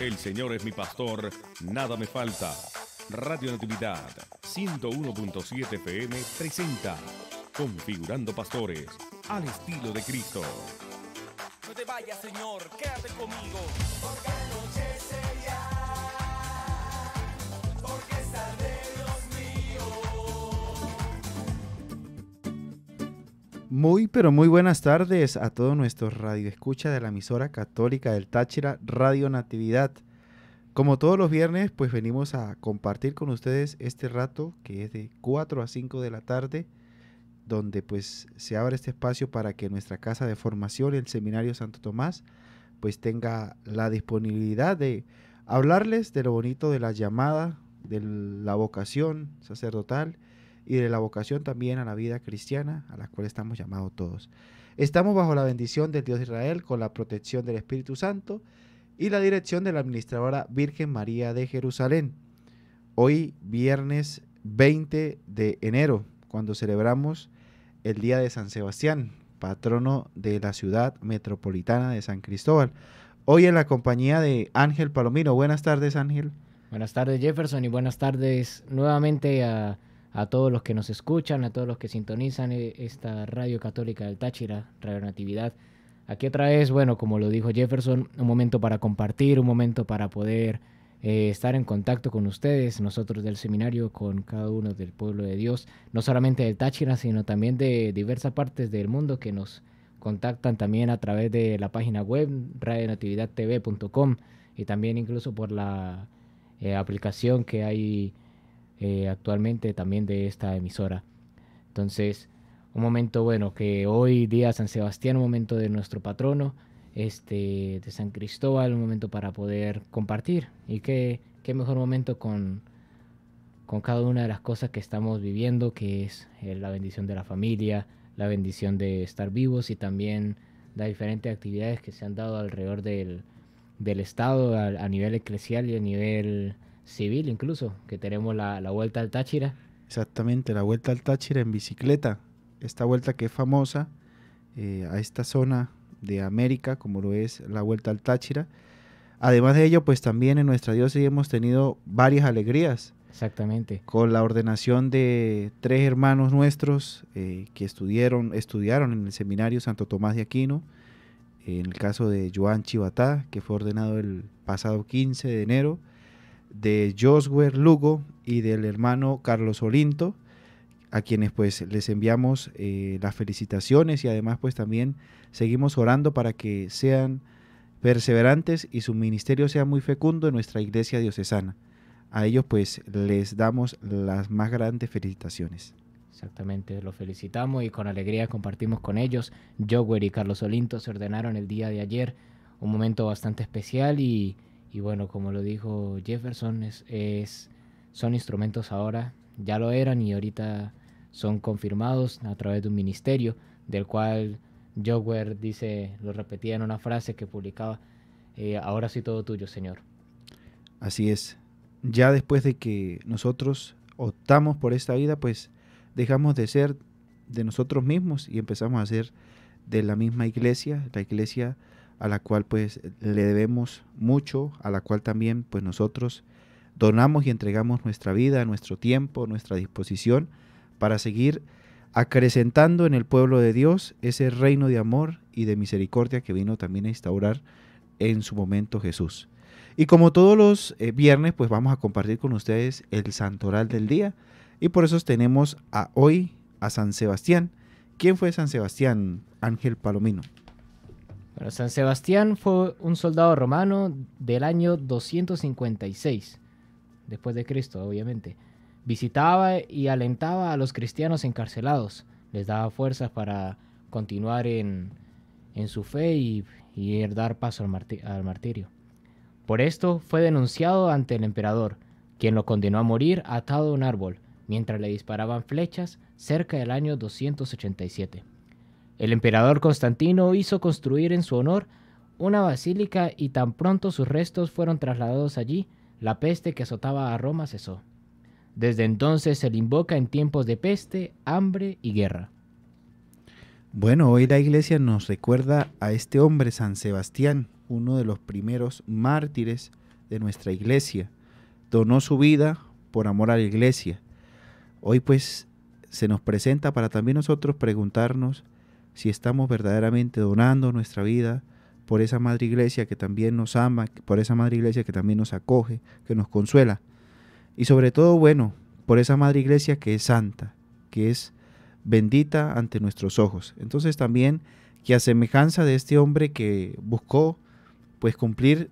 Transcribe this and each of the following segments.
El Señor es mi pastor, nada me falta. Radio Natividad 101.7 FM presenta Configurando Pastores al estilo de Cristo. No te vayas, Señor, quédate conmigo. Muy, pero muy buenas tardes a todos nuestros radioescuchas de la emisora católica del Táchira, Radio Natividad. Como todos los viernes, pues venimos a compartir con ustedes este rato que es de 4 a 5 de la tarde, donde pues se abre este espacio para que nuestra casa de formación, el Seminario Santo Tomás, pues tenga la disponibilidad de hablarles de lo bonito de la llamada, de la vocación sacerdotal y de la vocación también a la vida cristiana a la cual estamos llamados todos. Estamos bajo la bendición del Dios Israel con la protección del Espíritu Santo y la dirección de la administradora Virgen María de Jerusalén. Hoy viernes 20 de enero, cuando celebramos el Día de San Sebastián, patrono de la ciudad metropolitana de San Cristóbal. Hoy en la compañía de Ángel Palomino. Buenas tardes, Ángel. Buenas tardes, Jefferson, y buenas tardes nuevamente a a todos los que nos escuchan, a todos los que sintonizan e, esta radio católica del Táchira, Radio Natividad. Aquí otra vez, bueno, como lo dijo Jefferson, un momento para compartir, un momento para poder eh, estar en contacto con ustedes, nosotros del seminario, con cada uno del pueblo de Dios, no solamente del Táchira, sino también de diversas partes del mundo que nos contactan también a través de la página web radionatividadtv.com y también incluso por la eh, aplicación que hay eh, actualmente también de esta emisora. Entonces, un momento bueno, que hoy día San Sebastián, un momento de nuestro patrono, este, de San Cristóbal, un momento para poder compartir. Y qué, mejor momento con, con cada una de las cosas que estamos viviendo, que es eh, la bendición de la familia, la bendición de estar vivos y también las diferentes actividades que se han dado alrededor del, Estado a nivel eclesial y a nivel civil incluso, que tenemos la, Vuelta al Táchira. Exactamente, la Vuelta al Táchira en bicicleta. Esta vuelta que es famosa eh, a esta zona de América, como lo es la Vuelta al Táchira. Además de ello, pues también en nuestra diócesis hemos tenido varias alegrías. Exactamente. Con la ordenación de tres hermanos nuestros eh, que estudiaron, estudiaron en el seminario Santo Tomás de Aquino. En el caso de Joan Chibatá, que fue ordenado el pasado 15 de enero de Joswer Lugo y del hermano Carlos Olinto, a quienes pues les enviamos eh, las felicitaciones y además pues también seguimos orando para que sean perseverantes y su ministerio sea muy fecundo en nuestra iglesia diocesana. A ellos pues les damos las más grandes felicitaciones. Exactamente, los felicitamos y con alegría compartimos con ellos. Josué y Carlos Olinto se ordenaron el día de ayer, un momento bastante especial y y bueno, como lo dijo Jefferson, es, son instrumentos ahora, ya lo eran y ahorita son confirmados a través de un ministerio, del cual Joguer dice, lo repetía en una frase que publicaba, eh, ahora sí todo tuyo, Señor. Así es. Ya después de que nosotros optamos por esta vida, pues dejamos de ser de nosotros mismos y empezamos a ser de la misma iglesia, la iglesia a la cual pues le debemos mucho, a la cual también pues nosotros donamos y entregamos nuestra vida, nuestro tiempo, nuestra disposición para seguir acrecentando en el pueblo de Dios ese reino de amor y de misericordia que vino también a instaurar en su momento Jesús. Y como todos los eh, viernes, pues vamos a compartir con ustedes el santoral del día. Y por eso tenemos a hoy a San Sebastián. ¿Quién fue San Sebastián? Ángel Palomino. San Sebastián fue un soldado romano del año 256, después de Cristo, obviamente. Visitaba y alentaba a los cristianos encarcelados, les daba fuerzas para continuar en, su fe y, er, dar paso al, al martirio. Por esto fue denunciado ante el emperador, quien lo condenó a morir atado a un árbol, mientras le disparaban flechas cerca del año 287. El emperador Constantino hizo construir en su honor una basílica y tan pronto sus restos fueron trasladados allí, la peste que azotaba a Roma cesó. Desde entonces se le invoca en tiempos de peste, hambre y guerra. Bueno, hoy la iglesia nos recuerda a este hombre, San Sebastián, uno de los primeros mártires de nuestra iglesia. Donó su vida por amor a la iglesia. Hoy pues se nos presenta para también nosotros preguntarnos si estamos verdaderamente donando nuestra vida por esa madre iglesia que también nos ama, por esa madre iglesia que también nos acoge, que nos consuela. Y sobre todo, bueno, por esa madre iglesia que es santa, que es bendita ante nuestros ojos. Entonces también que a semejanza de este hombre que buscó pues cumplir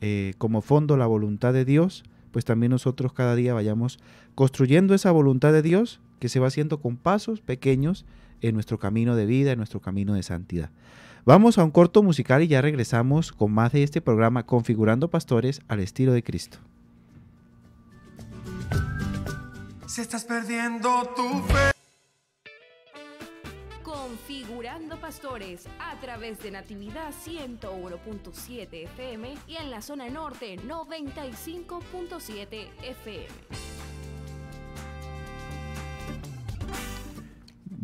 eh, como fondo la voluntad de Dios, pues también nosotros cada día vayamos construyendo esa voluntad de Dios que se va haciendo con pasos pequeños en nuestro camino de vida, en nuestro camino de santidad. Vamos a un corto musical y ya regresamos con más de este programa Configurando Pastores al estilo de Cristo. Si estás perdiendo tu fe. Configurando Pastores a través de Natividad 101.7 FM y en la zona norte 95.7 FM.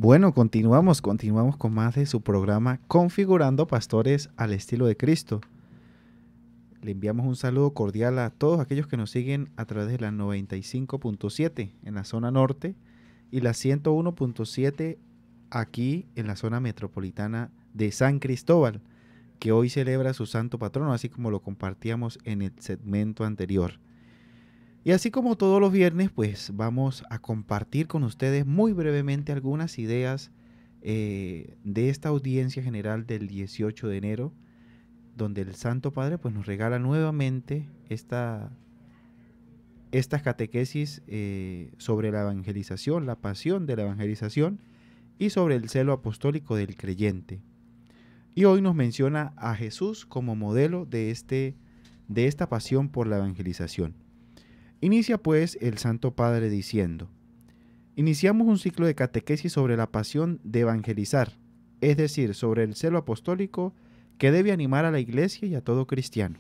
Bueno, continuamos, continuamos con más de su programa Configurando Pastores al Estilo de Cristo. Le enviamos un saludo cordial a todos aquellos que nos siguen a través de la 95.7 en la zona norte y la 101.7 aquí en la zona metropolitana de San Cristóbal, que hoy celebra su santo patrono, así como lo compartíamos en el segmento anterior. Y así como todos los viernes, pues vamos a compartir con ustedes muy brevemente algunas ideas eh, de esta audiencia general del 18 de enero, donde el Santo Padre pues nos regala nuevamente esta, estas catequesis eh, sobre la evangelización, la pasión de la evangelización y sobre el celo apostólico del creyente. Y hoy nos menciona a Jesús como modelo de, este, de esta pasión por la evangelización. Inicia pues el Santo Padre diciendo, Iniciamos un ciclo de catequesis sobre la pasión de evangelizar, es decir, sobre el celo apostólico que debe animar a la iglesia y a todo cristiano.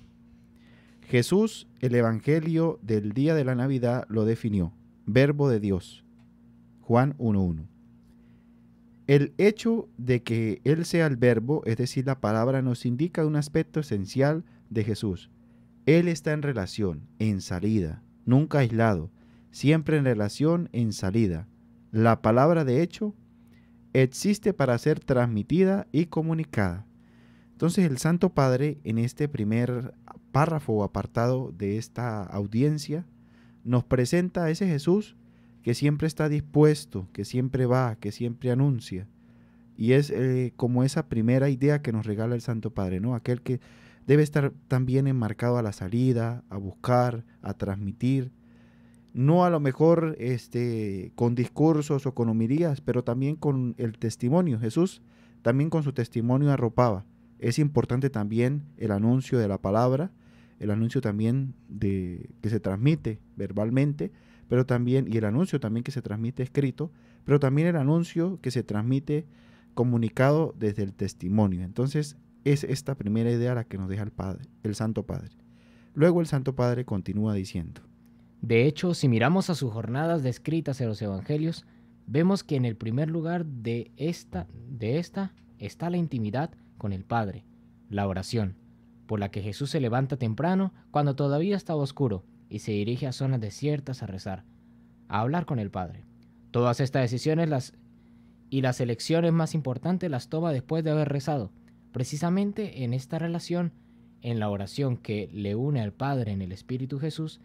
Jesús, el Evangelio del día de la Navidad, lo definió, verbo de Dios. Juan 1.1. El hecho de que Él sea el verbo, es decir, la palabra, nos indica un aspecto esencial de Jesús. Él está en relación, en salida, nunca aislado, siempre en relación, en salida. La palabra de hecho existe para ser transmitida y comunicada. Entonces el Santo Padre en este primer párrafo o apartado de esta audiencia nos presenta a ese Jesús que siempre está dispuesto, que siempre va, que siempre anuncia. Y es eh, como esa primera idea que nos regala el Santo Padre, ¿no? Aquel que debe estar también enmarcado a la salida, a buscar, a transmitir. No a lo mejor este, con discursos o con homilías, pero también con el testimonio. Jesús también con su testimonio arropaba. Es importante también el anuncio de la palabra, el anuncio también de que se transmite verbalmente, pero también y el anuncio también que se transmite escrito, pero también el anuncio que se transmite comunicado desde el testimonio. Entonces, es esta primera idea la que nos deja el Padre, el Santo Padre. Luego el Santo Padre continúa diciendo: De hecho, si miramos a sus jornadas descritas en los evangelios, vemos que en el primer lugar de esta, de esta está la intimidad con el Padre, la oración, por la que Jesús se levanta temprano cuando todavía estaba oscuro y se dirige a zonas desiertas a rezar, a hablar con el Padre. Todas estas decisiones las, y las elecciones más importantes las toma después de haber rezado Precisamente en esta relación, en la oración que le une al Padre en el Espíritu Jesús,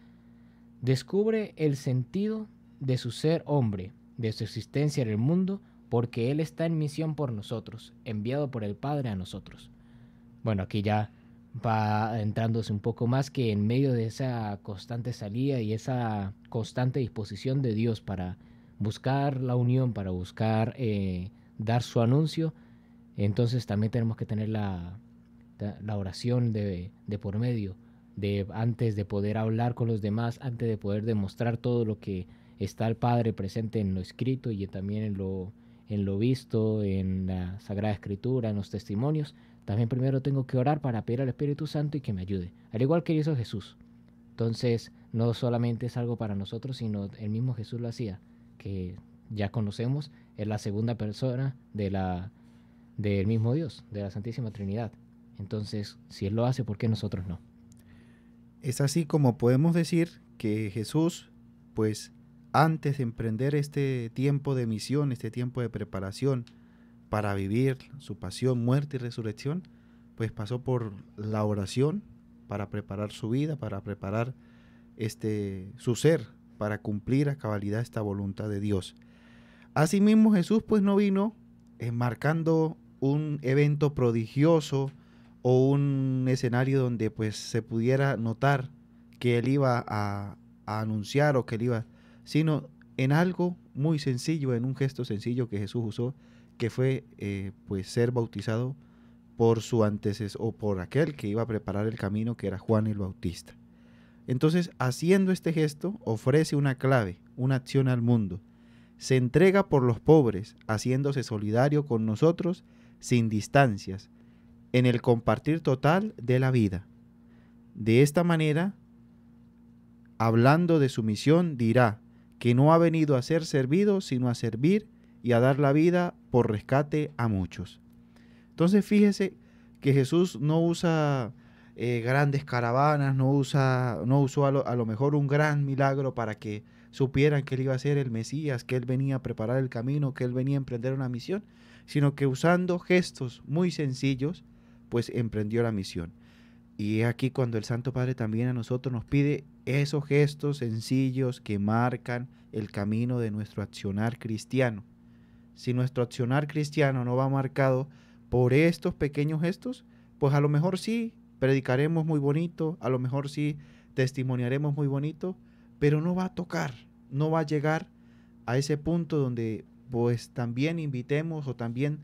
descubre el sentido de su ser hombre, de su existencia en el mundo, porque Él está en misión por nosotros, enviado por el Padre a nosotros. Bueno, aquí ya va adentrándose un poco más que en medio de esa constante salida y esa constante disposición de Dios para buscar la unión, para buscar eh, dar su anuncio, entonces también tenemos que tener la, oración de, de, por medio, de antes de poder hablar con los demás, antes de poder demostrar todo lo que está el Padre presente en lo escrito y también en lo, en lo visto, en la Sagrada Escritura, en los testimonios. También primero tengo que orar para pedir al Espíritu Santo y que me ayude, al igual que hizo Jesús. Entonces, no solamente es algo para nosotros, sino el mismo Jesús lo hacía, que ya conocemos, es la segunda persona de la del mismo Dios, de la Santísima Trinidad. Entonces, si Él lo hace, ¿por qué nosotros no? Es así como podemos decir que Jesús, pues antes de emprender este tiempo de misión, este tiempo de preparación para vivir su pasión, muerte y resurrección, pues pasó por la oración para preparar su vida, para preparar este su ser para cumplir a cabalidad esta voluntad de Dios. Asimismo Jesús pues no vino enmarcando eh, un evento prodigioso o un escenario donde pues se pudiera notar que él iba a, anunciar o que él iba, sino en algo muy sencillo, en un gesto sencillo que Jesús usó, que fue eh, pues ser bautizado por su antecesor o por aquel que iba a preparar el camino, que era Juan el Bautista. Entonces, haciendo este gesto, ofrece una clave, una acción al mundo. Se entrega por los pobres, haciéndose solidario con nosotros sin distancias, en el compartir total de la vida. De esta manera, hablando de su misión, dirá que no ha venido a ser servido, sino a servir y a dar la vida por rescate a muchos. Entonces fíjese que Jesús no usa eh, grandes caravanas, no, usa, no usó a lo, mejor un gran milagro para que supieran que él iba a ser el Mesías, que él venía a preparar el camino, que él venía a emprender una misión, sino que usando gestos muy sencillos, pues emprendió la misión. Y es aquí cuando el Santo Padre también a nosotros nos pide esos gestos sencillos que marcan el camino de nuestro accionar cristiano. Si nuestro accionar cristiano no va marcado por estos pequeños gestos, pues a lo mejor sí predicaremos muy bonito, a lo mejor sí testimoniaremos muy bonito, pero no va a tocar, no va a llegar a ese punto donde pues también invitemos o también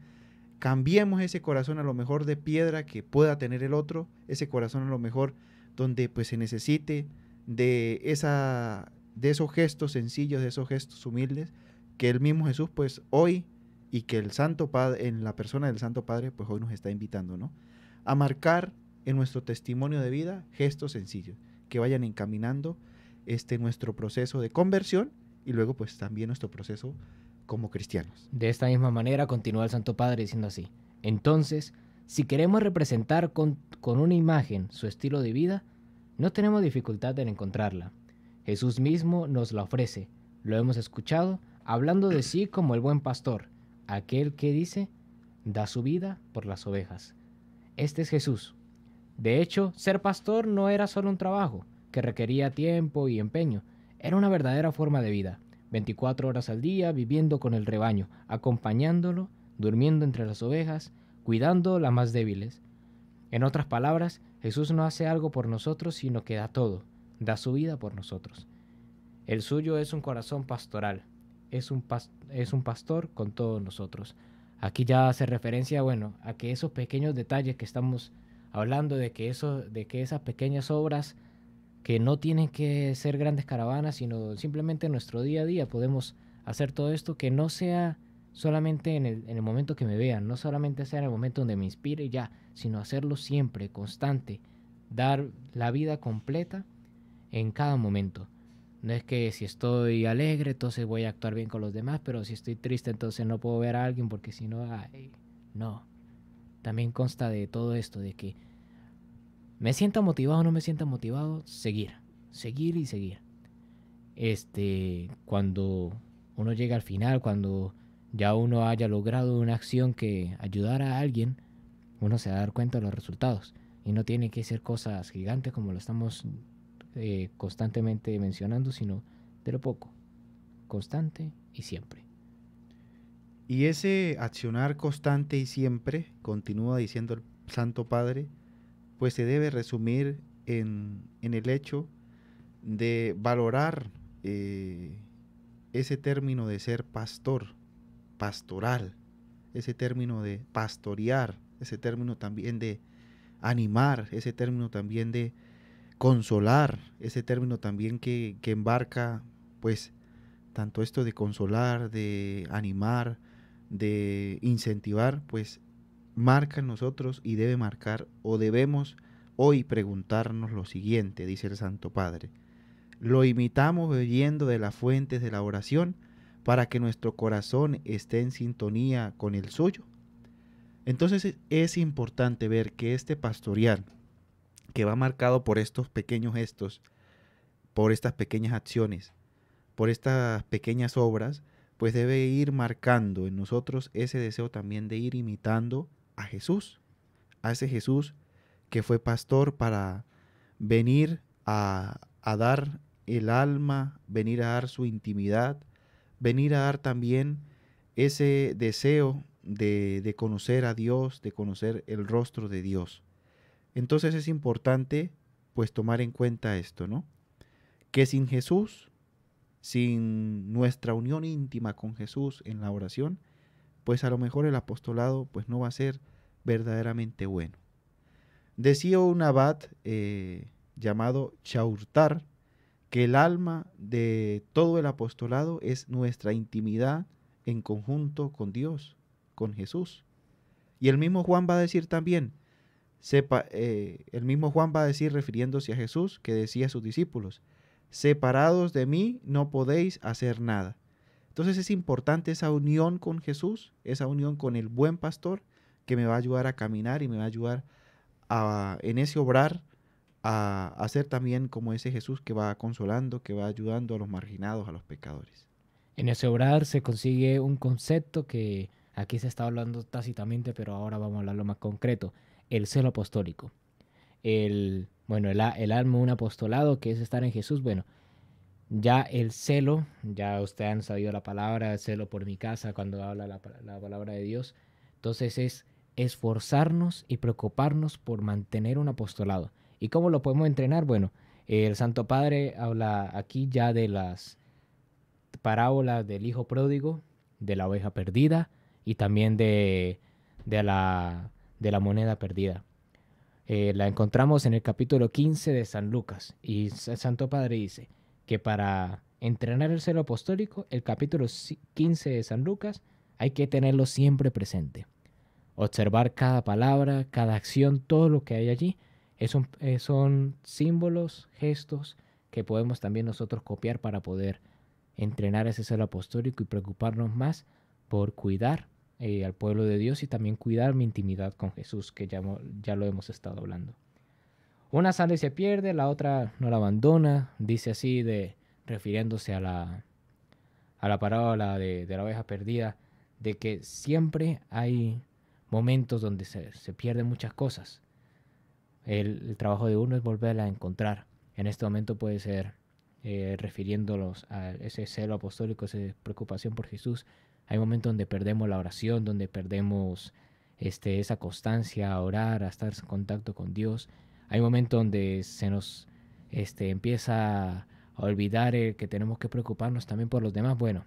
cambiemos ese corazón a lo mejor de piedra que pueda tener el otro, ese corazón a lo mejor donde pues se necesite de, esa, de esos gestos sencillos, de esos gestos humildes, que el mismo Jesús pues hoy y que el Santo Padre, en la persona del Santo Padre pues hoy nos está invitando, ¿no? A marcar en nuestro testimonio de vida gestos sencillos que vayan encaminando este nuestro proceso de conversión y luego pues también nuestro proceso como cristianos. De esta misma manera continúa el Santo Padre diciendo así, entonces, si queremos representar con, con una imagen su estilo de vida, no tenemos dificultad en encontrarla. Jesús mismo nos la ofrece, lo hemos escuchado, hablando de sí como el buen pastor, aquel que dice, da su vida por las ovejas. Este es Jesús. De hecho, ser pastor no era solo un trabajo, que requería tiempo y empeño, era una verdadera forma de vida. 24 horas al día viviendo con el rebaño, acompañándolo, durmiendo entre las ovejas, cuidando las más débiles. En otras palabras, Jesús no hace algo por nosotros, sino que da todo, da su vida por nosotros. El suyo es un corazón pastoral, es un, es un pastor con todos nosotros. Aquí ya hace referencia, bueno, a que esos pequeños detalles que estamos hablando, de que, eso, de que esas pequeñas obras que no tienen que ser grandes caravanas, sino simplemente nuestro día a día podemos hacer todo esto que no sea solamente en el, momento que me vean, no solamente sea en el momento donde me inspire ya, sino hacerlo siempre, constante, dar la vida completa en cada momento. No es que si estoy alegre, entonces voy a actuar bien con los demás, pero si estoy triste, entonces no puedo ver a alguien porque si no, no. También consta de todo esto, de que me sienta motivado o no me siento motivado, seguir, seguir y seguir. Este, cuando uno llega al final, cuando ya uno haya logrado una acción que ayudara a alguien, uno se va a dar cuenta de los resultados. Y no tiene que ser cosas gigantes como lo estamos eh, constantemente mencionando, sino de lo poco, constante y siempre. Y ese accionar constante y siempre, continúa diciendo el Santo Padre, pues se debe resumir en, el hecho de valorar eh, ese término de ser pastor, pastoral, ese término de pastorear, ese término también de animar, ese término también de consolar, ese término también que, que embarca pues tanto esto de consolar, de animar, de incentivar, pues marca en nosotros y debe marcar o debemos hoy preguntarnos lo siguiente, dice el Santo Padre. Lo imitamos bebiendo de las fuentes de la oración para que nuestro corazón esté en sintonía con el suyo. Entonces es importante ver que este pastoral, que va marcado por estos pequeños gestos, por estas pequeñas acciones, por estas pequeñas obras, pues debe ir marcando en nosotros ese deseo también de ir imitando a Jesús, a ese Jesús que fue pastor para venir a, a dar el alma, venir a dar su intimidad, venir a dar también ese deseo de, de, conocer a Dios, de conocer el rostro de Dios. Entonces es importante pues tomar en cuenta esto, ¿no? Que sin Jesús, sin nuestra unión íntima con Jesús en la oración, pues a lo mejor el apostolado pues no va a ser verdaderamente bueno. Decía un abad eh, llamado Chaurtar que el alma de todo el apostolado es nuestra intimidad en conjunto con Dios, con Jesús. Y el mismo Juan va a decir también, sepa, eh, el mismo Juan va a decir refiriéndose a Jesús que decía a sus discípulos, separados de mí no podéis hacer nada. Entonces es importante esa unión con Jesús, esa unión con el buen pastor que me va a ayudar a caminar y me va a ayudar a, en ese obrar a, hacer ser también como ese Jesús que va consolando, que va ayudando a los marginados, a los pecadores. En ese obrar se consigue un concepto que aquí se está hablando tácitamente, pero ahora vamos a hablarlo más concreto, el celo apostólico. El, bueno, el, el alma, un apostolado, que es estar en Jesús, bueno, ya el celo, ya ustedes han sabido la palabra, celo por mi casa cuando habla la, palabra de Dios. Entonces es esforzarnos y preocuparnos por mantener un apostolado. ¿Y cómo lo podemos entrenar? Bueno, el Santo Padre habla aquí ya de las parábolas del Hijo Pródigo, de la oveja perdida y también de, de, la, de la, moneda perdida. Eh, la encontramos en el capítulo 15 de San Lucas y el Santo Padre dice, que para entrenar el celo apostólico, el capítulo 15 de San Lucas, hay que tenerlo siempre presente. Observar cada palabra, cada acción, todo lo que hay allí, son, eh, son símbolos, gestos que podemos también nosotros copiar para poder entrenar ese celo apostólico y preocuparnos más por cuidar eh, al pueblo de Dios y también cuidar mi intimidad con Jesús, que ya lo hemos estado hablando. Una sale y se pierde, la otra no la abandona, dice así, de, refiriéndose a la, a la parábola de, la oveja perdida, de que siempre hay momentos donde se, pierden muchas cosas. El, trabajo de uno es volverla a encontrar. En este momento puede ser eh, refiriéndolos a ese celo apostólico, esa preocupación por Jesús. Hay momentos donde perdemos la oración, donde perdemos este, esa constancia a orar, a estar en contacto con Dios hay momentos donde se nos este, empieza a olvidar que tenemos que preocuparnos también por los demás. Bueno,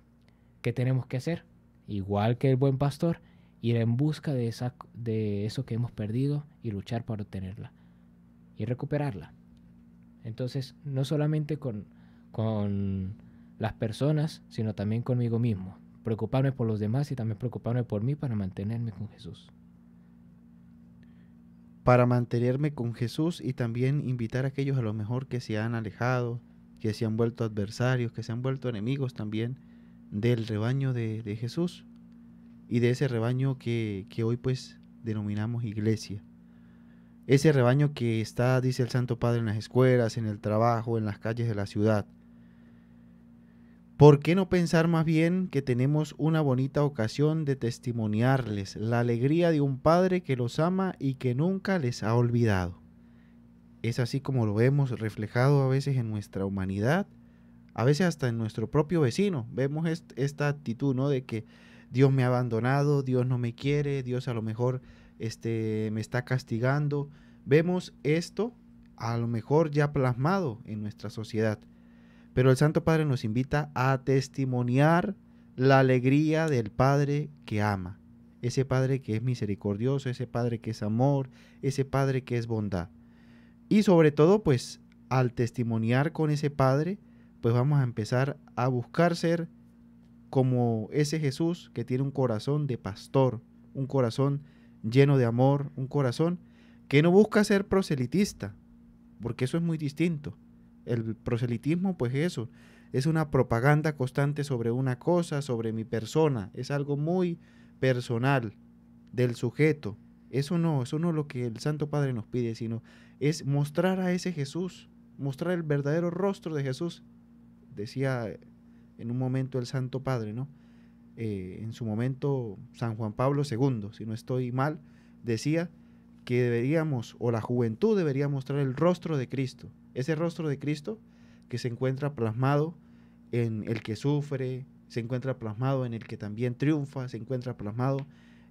¿qué tenemos que hacer? Igual que el buen pastor, ir en busca de, esa, de eso que hemos perdido y luchar para obtenerla y recuperarla. Entonces, no solamente con, con las personas, sino también conmigo mismo. Preocuparme por los demás y también preocuparme por mí para mantenerme con Jesús para mantenerme con Jesús y también invitar a aquellos a lo mejor que se han alejado, que se han vuelto adversarios, que se han vuelto enemigos también del rebaño de, Jesús y de ese rebaño que, que hoy pues denominamos iglesia. Ese rebaño que está, dice el Santo Padre, en las escuelas, en el trabajo, en las calles de la ciudad ¿Por qué no pensar más bien que tenemos una bonita ocasión de testimoniarles la alegría de un Padre que los ama y que nunca les ha olvidado? Es así como lo vemos reflejado a veces en nuestra humanidad, a veces hasta en nuestro propio vecino. Vemos esta actitud, ¿no? De que Dios me ha abandonado, Dios no me quiere, Dios a lo mejor este, me está castigando. Vemos esto a lo mejor ya plasmado en nuestra sociedad. Pero el Santo Padre nos invita a testimoniar la alegría del Padre que ama, ese Padre que es misericordioso, ese Padre que es amor, ese Padre que es bondad. Y sobre todo, pues al testimoniar con ese Padre, pues vamos a empezar a buscar ser como ese Jesús que tiene un corazón de pastor, un corazón lleno de amor, un corazón que no busca ser proselitista, porque eso es muy distinto. El proselitismo, pues eso, es una propaganda constante sobre una cosa, sobre mi persona, es algo muy personal del sujeto. Eso no, eso no es lo que el Santo Padre nos pide, sino es mostrar a ese Jesús, mostrar el verdadero rostro de Jesús. Decía en un momento el Santo Padre, ¿no? Eh, en su momento San Juan Pablo II, si no estoy mal, decía que deberíamos, o la juventud debería mostrar el rostro de Cristo, ese rostro de Cristo que se encuentra plasmado en el que sufre, se encuentra plasmado en el que también triunfa, se encuentra plasmado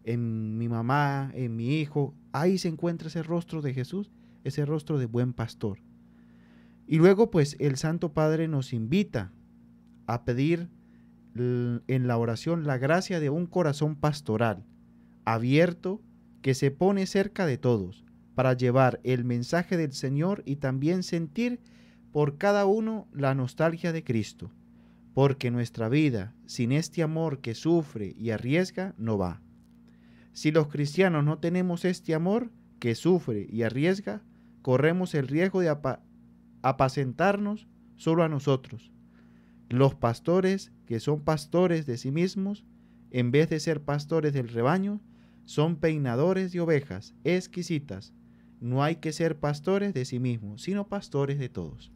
en mi mamá, en mi hijo. Ahí se encuentra ese rostro de Jesús, ese rostro de buen pastor. Y luego pues el Santo Padre nos invita a pedir en la oración la gracia de un corazón pastoral, abierto, que se pone cerca de todos, para llevar el mensaje del Señor y también sentir por cada uno la nostalgia de Cristo, porque nuestra vida sin este amor que sufre y arriesga no va. Si los cristianos no tenemos este amor que sufre y arriesga, corremos el riesgo de apacentarnos solo a nosotros. Los pastores, que son pastores de sí mismos, en vez de ser pastores del rebaño, son peinadores de ovejas exquisitas, no hay que ser pastores de sí mismos, sino pastores de todos.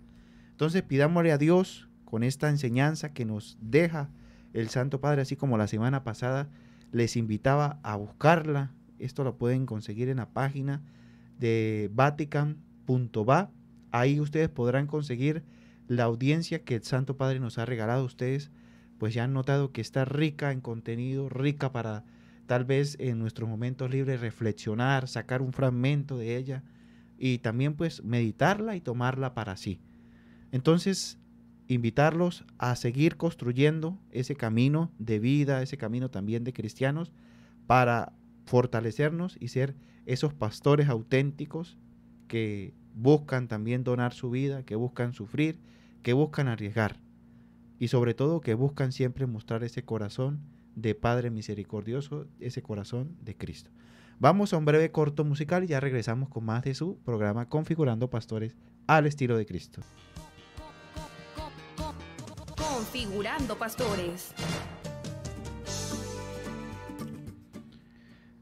Entonces pidámosle a Dios con esta enseñanza que nos deja el Santo Padre, así como la semana pasada les invitaba a buscarla. Esto lo pueden conseguir en la página de vatican.va. Ahí ustedes podrán conseguir la audiencia que el Santo Padre nos ha regalado. Ustedes pues ya han notado que está rica en contenido, rica para tal vez en nuestros momentos libres reflexionar, sacar un fragmento de ella y también pues meditarla y tomarla para sí. Entonces, invitarlos a seguir construyendo ese camino de vida, ese camino también de cristianos, para fortalecernos y ser esos pastores auténticos que buscan también donar su vida, que buscan sufrir, que buscan arriesgar y sobre todo que buscan siempre mostrar ese corazón de Padre Misericordioso, ese corazón de Cristo. Vamos a un breve corto musical y ya regresamos con más de su programa Configurando Pastores al estilo de Cristo. Configurando Pastores.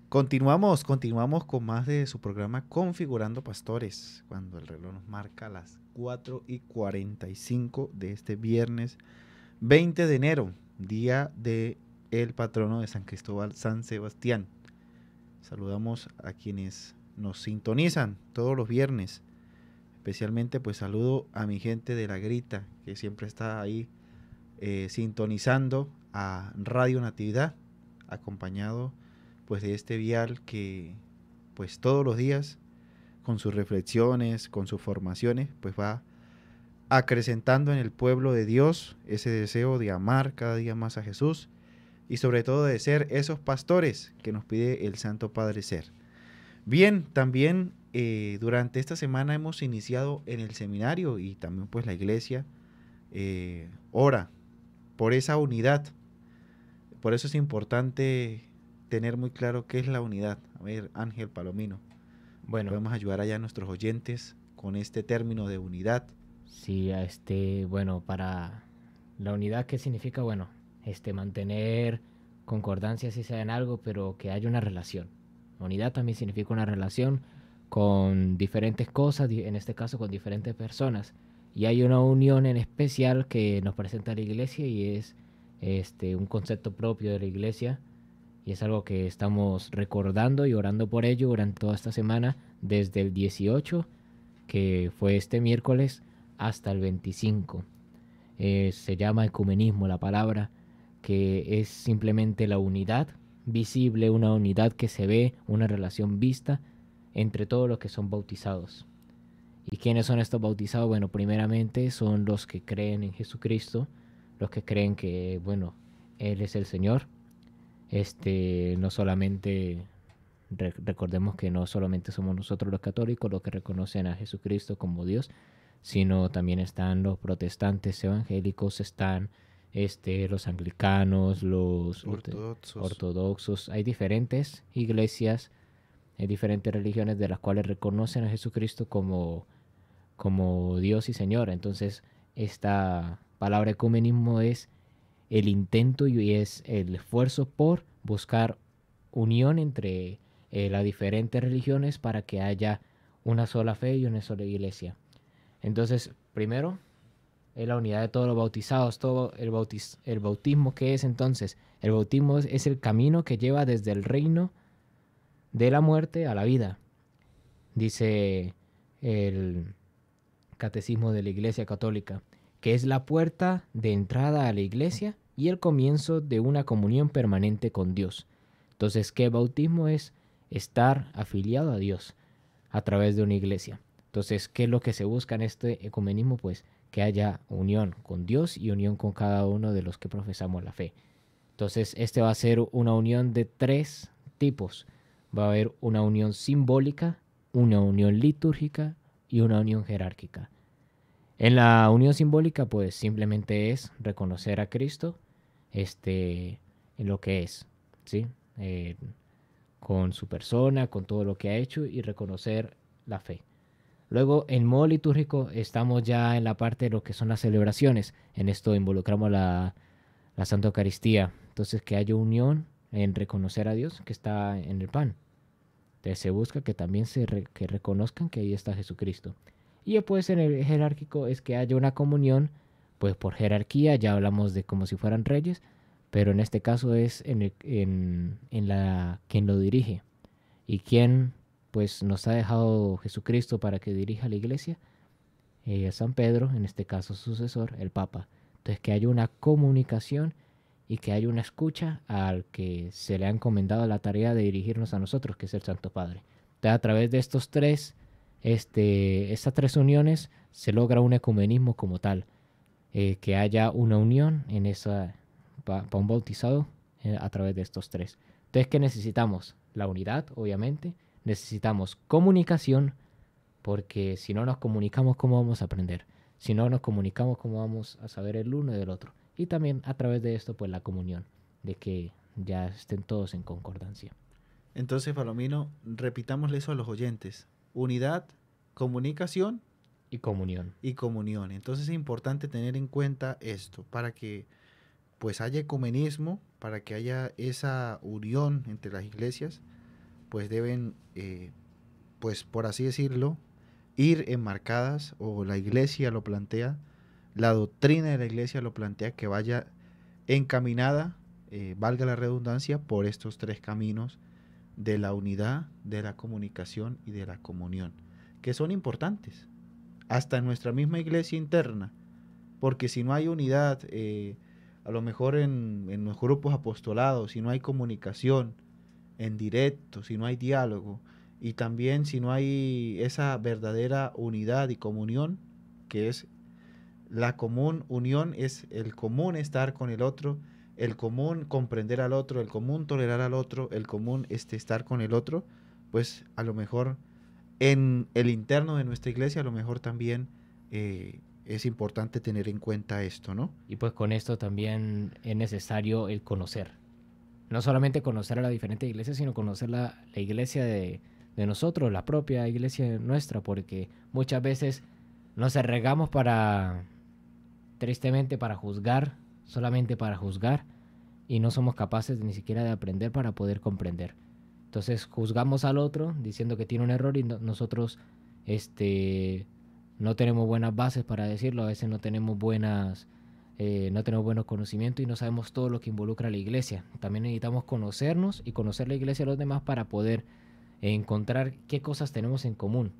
Continuamos, continuamos con más de su programa Configurando Pastores, cuando el reloj nos marca las 4 y 45 de este viernes 20 de enero, día de el patrono de San Cristóbal, San Sebastián. Saludamos a quienes nos sintonizan todos los viernes. Especialmente pues saludo a mi gente de La Grita, que siempre está ahí eh, sintonizando a Radio Natividad, acompañado pues de este vial que pues todos los días con sus reflexiones, con sus formaciones, pues va acrecentando en el pueblo de Dios ese deseo de amar cada día más a Jesús y sobre todo de ser esos pastores que nos pide el Santo Padre ser. Bien, también eh, durante esta semana hemos iniciado en el seminario y también pues la iglesia eh, ora por esa unidad. Por eso es importante tener muy claro qué es la unidad. A ver, Ángel Palomino. Bueno. Podemos ayudar allá a nuestros oyentes con este término de unidad. Sí, este, bueno, para la unidad, ¿qué significa? Bueno, este, mantener concordancia si sea en algo, pero que haya una relación. Unidad también significa una relación con diferentes cosas, en este caso con diferentes personas. Y hay una unión en especial que nos presenta la iglesia y es este, un concepto propio de la iglesia y es algo que estamos recordando y orando por ello durante toda esta semana, desde el 18, que fue este miércoles, hasta el 25. Eh, se llama ecumenismo la palabra que es simplemente la unidad visible, una unidad que se ve, una relación vista entre todos los que son bautizados. ¿Y quiénes son estos bautizados? Bueno, primeramente son los que creen en Jesucristo, los que creen que, bueno, Él es el Señor. Este, no solamente, recordemos que no solamente somos nosotros los católicos los que reconocen a Jesucristo como Dios, sino también están los protestantes evangélicos, están este, los anglicanos, los este, ortodoxos. Hay diferentes iglesias, hay diferentes religiones de las cuales reconocen a Jesucristo como, como Dios y Señor. Entonces, esta palabra ecumenismo es el intento y es el esfuerzo por buscar unión entre eh, las diferentes religiones para que haya una sola fe y una sola iglesia. Entonces, primero, es la unidad de todos los bautizados, todo el, el bautismo que es entonces. El bautismo es el camino que lleva desde el reino de la muerte a la vida. Dice el catecismo de la Iglesia Católica, que es la puerta de entrada a la Iglesia y el comienzo de una comunión permanente con Dios. Entonces, ¿qué bautismo es? Estar afiliado a Dios a través de una iglesia. Entonces, ¿qué es lo que se busca en este ecumenismo? Pues que haya unión con Dios y unión con cada uno de los que profesamos la fe. Entonces, este va a ser una unión de tres tipos. Va a haber una unión simbólica, una unión litúrgica y una unión jerárquica. En la unión simbólica, pues simplemente es reconocer a Cristo este, en lo que es, ¿sí? Eh, con su persona, con todo lo que ha hecho y reconocer la fe. Luego en modo litúrgico estamos ya en la parte de lo que son las celebraciones. En esto involucramos la, Santa Eucaristía. Entonces que haya unión en reconocer a Dios que está en el pan. Entonces se busca que también se que reconozcan que ahí está Jesucristo. Y después pues, en el jerárquico es que haya una comunión, pues por jerarquía ya hablamos de como si fueran reyes, pero en este caso es en, la, quien lo dirige y quién pues nos ha dejado Jesucristo para que dirija la iglesia, eh, a San Pedro, en este caso sucesor, el Papa. Entonces que haya una comunicación y que haya una escucha al que se le ha encomendado la tarea de dirigirnos a nosotros, que es el Santo Padre. Entonces a través de estos tres, este, estas tres uniones se logra un ecumenismo como tal, eh, que haya una unión en esa para un bautizado eh, a través de estos tres. Entonces, ¿qué necesitamos? La unidad, obviamente, necesitamos comunicación, porque si no nos comunicamos, ¿cómo vamos a aprender? Si no nos comunicamos, ¿cómo vamos a saber el uno del otro? Y también a través de esto, pues la comunión, de que ya estén todos en concordancia. Entonces, Palomino, repitámosle eso a los oyentes. Unidad, comunicación. Y comunión. Y comunión. Entonces es importante tener en cuenta esto para que pues haya ecumenismo, para que haya esa unión entre las iglesias pues deben, eh, pues por así decirlo, ir enmarcadas, o la iglesia lo plantea, la doctrina de la iglesia lo plantea que vaya encaminada, eh, valga la redundancia, por estos tres caminos de la unidad, de la comunicación y de la comunión, que son importantes, hasta en nuestra misma iglesia interna, porque si no hay unidad, eh, a lo mejor en, en los grupos apostolados, si no hay comunicación, en directo, si no hay diálogo y también si no hay esa verdadera unidad y comunión, que es la común unión, es el común estar con el otro, el común comprender al otro, el común tolerar al otro, el común este, estar con el otro, pues a lo mejor en el interno de nuestra iglesia, a lo mejor también... Eh, es importante tener en cuenta esto, ¿no? Y pues con esto también es necesario el conocer, no solamente conocer a la diferente iglesia, sino conocer la, iglesia de, nosotros, la propia iglesia nuestra, porque muchas veces nos arregamos para, tristemente, para juzgar, solamente para juzgar, y no somos capaces ni siquiera de aprender para poder comprender. Entonces juzgamos al otro diciendo que tiene un error y nosotros este, no tenemos buenas bases para decirlo, a veces no tenemos buenas eh, no tenemos buenos conocimientos y no sabemos todo lo que involucra la iglesia. También necesitamos conocernos y conocer la iglesia a los demás para poder encontrar qué cosas tenemos en común.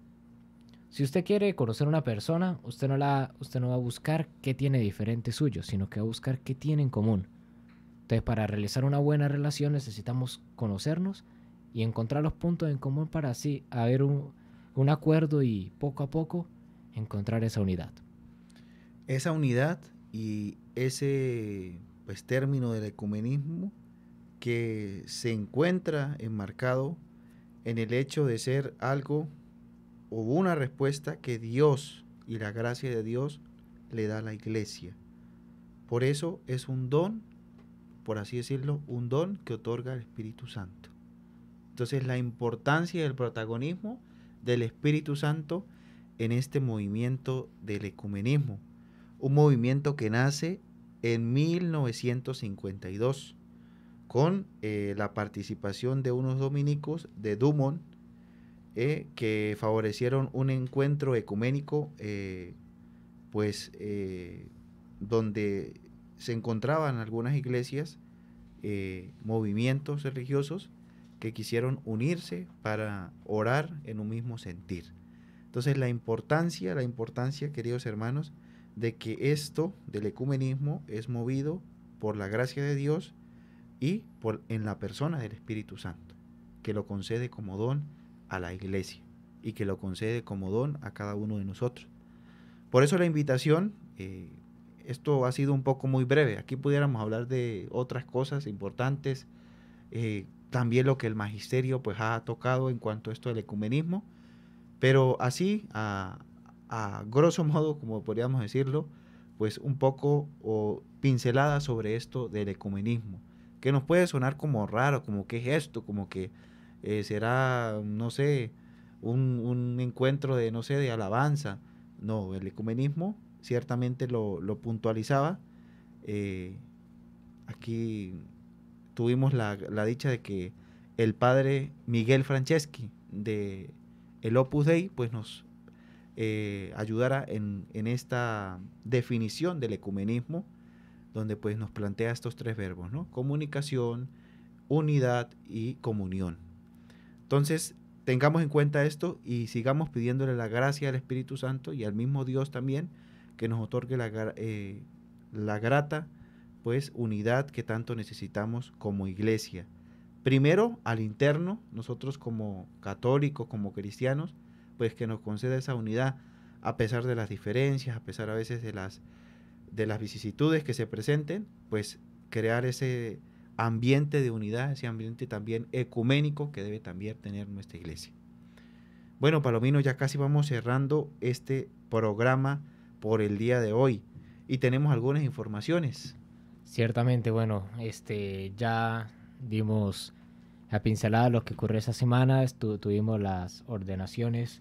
Si usted quiere conocer a una persona, usted no, la, usted no va a buscar qué tiene diferente suyo, sino que va a buscar qué tiene en común. Entonces, para realizar una buena relación necesitamos conocernos y encontrar los puntos en común para así haber un, un acuerdo y poco a poco encontrar esa unidad. Esa unidad y ese pues, término del ecumenismo que se encuentra enmarcado en el hecho de ser algo o una respuesta que Dios y la gracia de Dios le da a la iglesia. Por eso es un don, por así decirlo, un don que otorga el Espíritu Santo. Entonces la importancia del protagonismo del Espíritu Santo en este movimiento del ecumenismo, un movimiento que nace en 1952 con eh, la participación de unos dominicos de Dumont eh, que favorecieron un encuentro ecuménico eh, pues donde se encontraban algunas iglesias movimientos religiosos que quisieron unirse para orar en un mismo sentir entonces la importancia la importancia queridos hermanos de que esto del ecumenismo es movido por la gracia de Dios y por, en la persona del Espíritu Santo, que lo concede como don a la iglesia y que lo concede como don a cada uno de nosotros. Por eso la invitación, eh, esto ha sido un poco muy breve, aquí pudiéramos hablar de otras cosas importantes, eh, también lo que el magisterio pues ha tocado en cuanto a esto del ecumenismo, pero así a, a grosso modo, como podríamos decirlo, pues un poco o pincelada sobre esto del ecumenismo, que nos puede sonar como raro, como que es esto, como que eh, será, no sé, un, encuentro de, no sé, de alabanza. No, el ecumenismo ciertamente lo, puntualizaba. Eh, aquí tuvimos la, la, dicha de que el padre Miguel Franceschi de el Opus Dei pues nos eh, ayudará en, esta definición del ecumenismo, donde pues nos plantea estos tres verbos, ¿no? Comunicación, unidad y comunión. Entonces, tengamos en cuenta esto y sigamos pidiéndole la gracia al Espíritu Santo y al mismo Dios también que nos otorgue la, eh, la grata pues unidad que tanto necesitamos como iglesia. Primero al interno, nosotros como católicos, como cristianos, pues que nos conceda esa unidad a pesar de las diferencias, a pesar a veces de las, de las vicisitudes que se presenten, pues crear ese ambiente de unidad, ese ambiente también ecuménico que debe también tener nuestra iglesia. Bueno, Palomino, ya casi vamos cerrando este programa por el día de hoy y tenemos algunas informaciones. Ciertamente, bueno, este ya dimos la pincelada lo que ocurrió esa semana. tuvimos las ordenaciones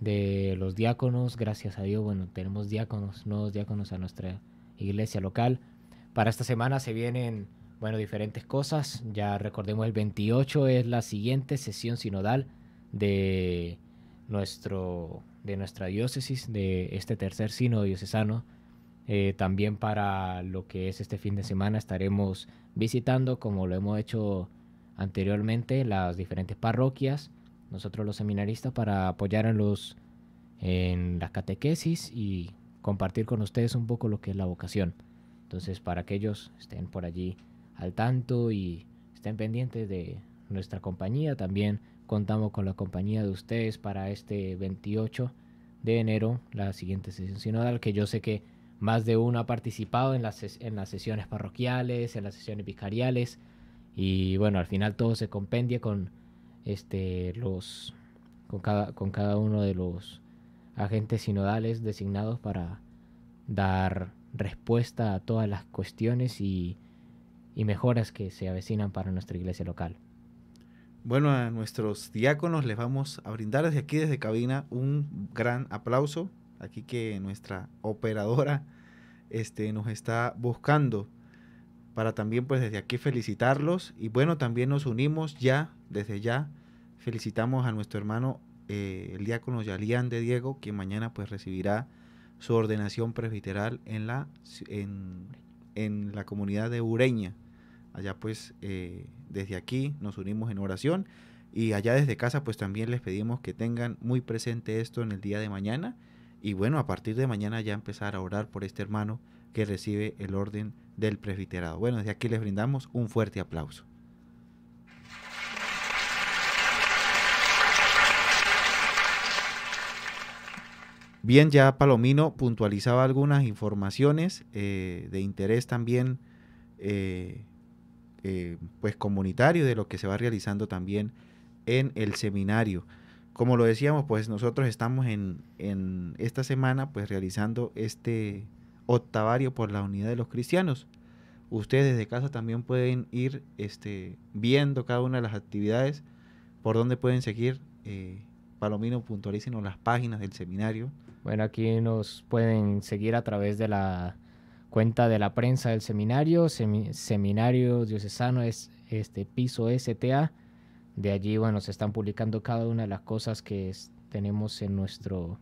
de los diáconos. Gracias a Dios, bueno, tenemos diáconos, nuevos diáconos a nuestra iglesia local. Para esta semana se vienen, bueno, diferentes cosas. Ya recordemos, el 28 es la siguiente sesión sinodal de, nuestro, de nuestra diócesis, de este tercer sino diocesano. Eh, también para lo que es este fin de semana estaremos visitando, como lo hemos hecho anteriormente las diferentes parroquias, nosotros los seminaristas, para apoyar a los, en la catequesis y compartir con ustedes un poco lo que es la vocación. Entonces, para que ellos estén por allí al tanto y estén pendientes de nuestra compañía, también contamos con la compañía de ustedes para este 28 de enero, la siguiente sesión sinodal, que yo sé que más de uno ha participado en las, en las sesiones parroquiales, en las sesiones vicariales, y bueno, al final todo se compendia con este los con cada, con cada uno de los agentes sinodales designados para dar respuesta a todas las cuestiones y, mejoras que se avecinan para nuestra iglesia local. Bueno, a nuestros diáconos les vamos a brindar desde aquí, desde cabina, un gran aplauso. Aquí que nuestra operadora este, nos está buscando para también pues desde aquí felicitarlos y bueno, también nos unimos ya, desde ya, felicitamos a nuestro hermano eh, el diácono Yalián de Diego, que mañana pues recibirá su ordenación presbiteral en la, en, la comunidad de Ureña. Allá pues eh, desde aquí nos unimos en oración y allá desde casa pues también les pedimos que tengan muy presente esto en el día de mañana y bueno, a partir de mañana ya empezar a orar por este hermano que recibe el orden del presbiterado. Bueno, desde aquí les brindamos un fuerte aplauso. Bien, ya Palomino puntualizaba algunas informaciones eh, de interés también eh, eh, pues comunitario de lo que se va realizando también en el seminario. Como lo decíamos, pues nosotros estamos en, en esta semana pues realizando este, octavario por la unidad de los cristianos. Ustedes desde casa también pueden ir este, viendo cada una de las actividades, por dónde pueden seguir. Eh, Palomino, puntualícenos las páginas del seminario. Bueno, aquí nos pueden seguir a través de la cuenta de la prensa del seminario, Seminario Diocesano es este piso STA. De allí, bueno, se están publicando cada una de las cosas que tenemos en nuestro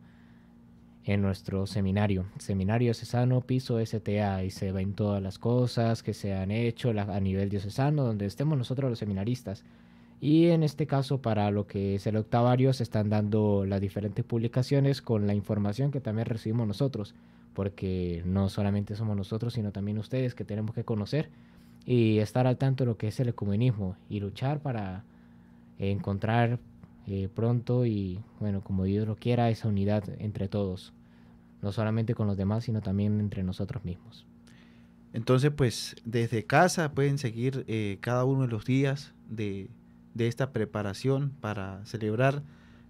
en nuestro seminario. Seminario Cesano, piso STA, y se ven todas las cosas que se han hecho a nivel diocesano, donde estemos nosotros los seminaristas. Y en este caso, para lo que es el octavario, se están dando las diferentes publicaciones con la información que también recibimos nosotros, porque no solamente somos nosotros, sino también ustedes que tenemos que conocer y estar al tanto de lo que es el ecumenismo y luchar para encontrar eh, pronto y bueno, como Dios lo quiera, esa unidad entre todos, no solamente con los demás, sino también entre nosotros mismos. Entonces, pues desde casa pueden seguir eh, cada uno de los días de, de esta preparación para celebrar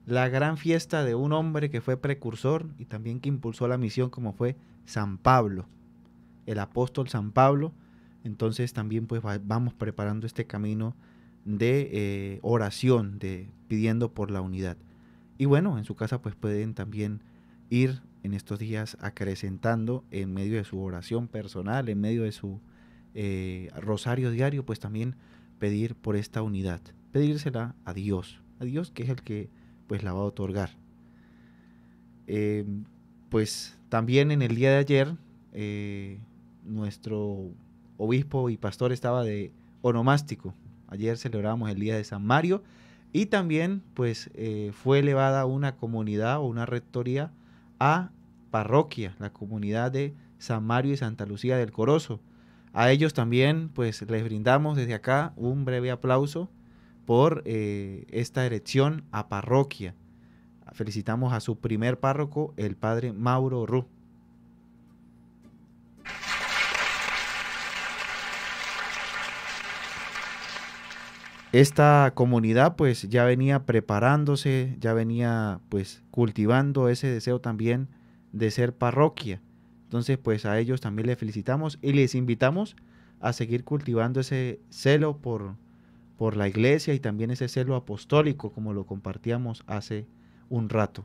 la gran fiesta de un hombre que fue precursor y también que impulsó la misión como fue San Pablo, el apóstol San Pablo. Entonces también pues vamos preparando este camino de eh, oración, de pidiendo por la unidad. Y bueno, en su casa pues pueden también ir en estos días acrecentando en medio de su oración personal, en medio de su eh, rosario diario, pues también pedir por esta unidad, pedírsela a Dios, a Dios que es el que pues la va a otorgar. Em, pues también en el día de ayer eh, nuestro obispo y pastor estaba de onomástico, Ayer celebramos el Día de San Mario y también pues eh, fue elevada una comunidad o una rectoría a parroquia, la comunidad de San Mario y Santa Lucía del Corozo. A ellos también pues les brindamos desde acá un breve aplauso por eh, esta erección a parroquia. Felicitamos a su primer párroco, el padre Mauro Ru. esta comunidad pues ya venía preparándose, ya venía pues cultivando ese deseo también de ser parroquia. Entonces pues a ellos también les felicitamos y les invitamos a seguir cultivando ese celo por, por la iglesia y también ese celo apostólico como lo compartíamos hace un rato.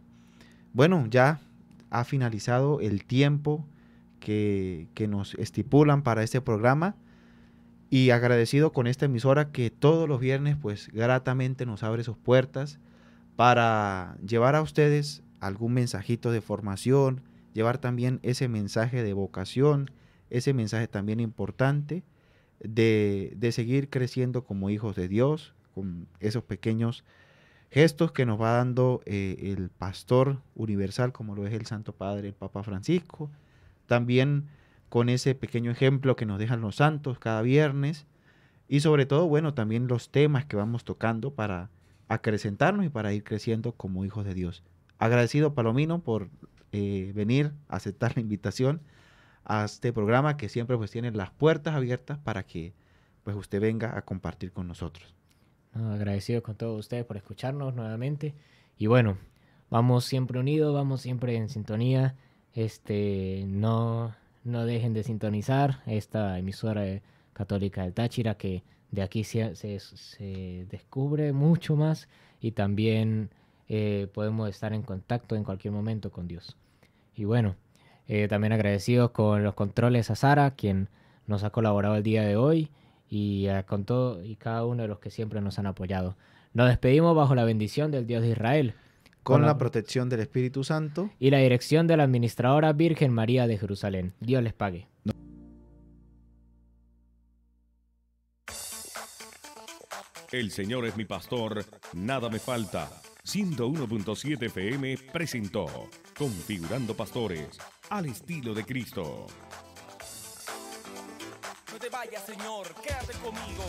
Bueno, ya ha finalizado el tiempo que nos estipulan para este programa y agradecido con esta emisora que todos los viernes pues gratamente nos abre sus puertas para llevar a ustedes algún mensajito de formación, llevar también ese mensaje de vocación, ese mensaje también importante de, seguir creciendo como hijos de Dios, con esos pequeños gestos que nos va dando eh, el pastor universal como lo es el Santo Padre, el Papa Francisco, también con ese pequeño ejemplo que nos dejan los santos cada viernes y sobre todo, bueno, también los temas que vamos tocando para acrecentarnos y para ir creciendo como hijos de Dios. Agradecido Palomino por eh, venir, a aceptar la invitación a este programa que siempre pues tiene las puertas abiertas para que pues usted venga a compartir con nosotros. agradecido con todos ustedes por escucharnos nuevamente y bueno, vamos siempre unidos, vamos siempre en sintonía, este no no dejen de sintonizar esta emisora eh, católica del Táchira que de aquí se, descubre mucho más y también eh, podemos estar en contacto en cualquier momento con Dios. Y bueno, eh, también agradecidos con los controles a Sara, quien nos ha colaborado el día de hoy y con todo y cada uno de los que siempre nos han apoyado. Nos despedimos bajo la bendición del Dios de Israel con la protección del Espíritu Santo y la dirección de la Administradora Virgen María de Jerusalén. Dios les pague. El Señor es mi pastor, nada me falta. 101.7 p.m. presentó Configurando Pastores al estilo de Cristo. No te vayas, Señor, quédate conmigo.